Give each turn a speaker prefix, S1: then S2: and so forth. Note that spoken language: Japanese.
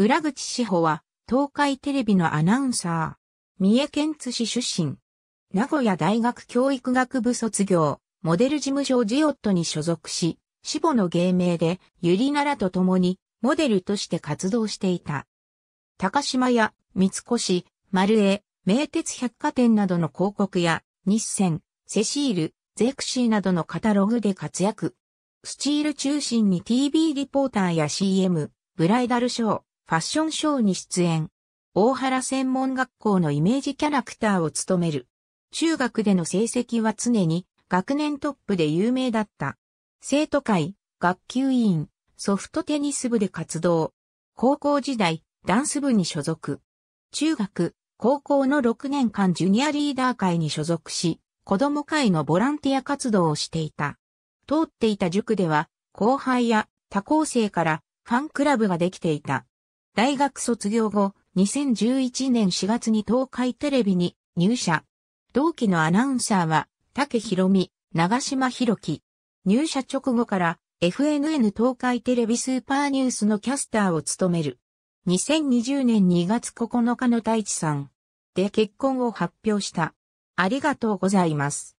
S1: 浦口志保は、東海テレビのアナウンサー。三重県津
S2: 市出身。名古屋大学教育学部卒業、モデル事務所ジオットに所属し、志保の芸名で、ゆりならと共に、モデルとして活動していた。高島屋、三越、丸江、名鉄百貨店などの広告や、日銭、セシール、ゼクシーなどのカタログで活躍。スチール中心に TV リポーターや CM、ブライダルショー、ファッションショーに出演。大原専門学校のイメージキャラクターを務める。中学での成績は常に学年トップで有名だった。生徒会、学級委員、ソフトテニス部で活動。高校時代、ダンス部に所属。中学、高校の6年間ジュニアリーダー会に所属し、子供会のボランティア活動をしていた。通っていた塾では、後輩や他校生からファンクラブができていた。大学卒業後、2011年4月に東海テレビに入社。同期のアナウンサーは、竹ひろみ、長島ろき。入社直後から FNN 東海テレビスーパーニュースのキャスターを務める。2020年2月9日の太一さんで結婚を発
S1: 表した。ありがとうございます。